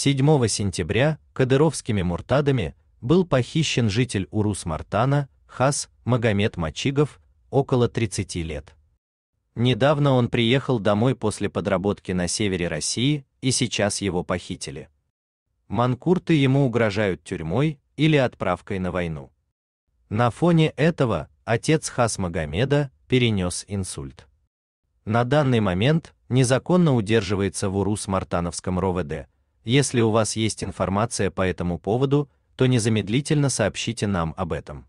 7 сентября кадыровскими муртадами был похищен житель Урус-Мартана Хас Магомед Мачигов, около 30 лет. Недавно он приехал домой после подработки на севере России, и сейчас его похитили. Манкурты ему угрожают тюрьмой или отправкой на войну. На фоне этого отец Хас Магомеда перенес инсульт. На данный момент незаконно удерживается в Урус-Мартановском РОВД, если у вас есть информация по этому поводу, то незамедлительно сообщите нам об этом.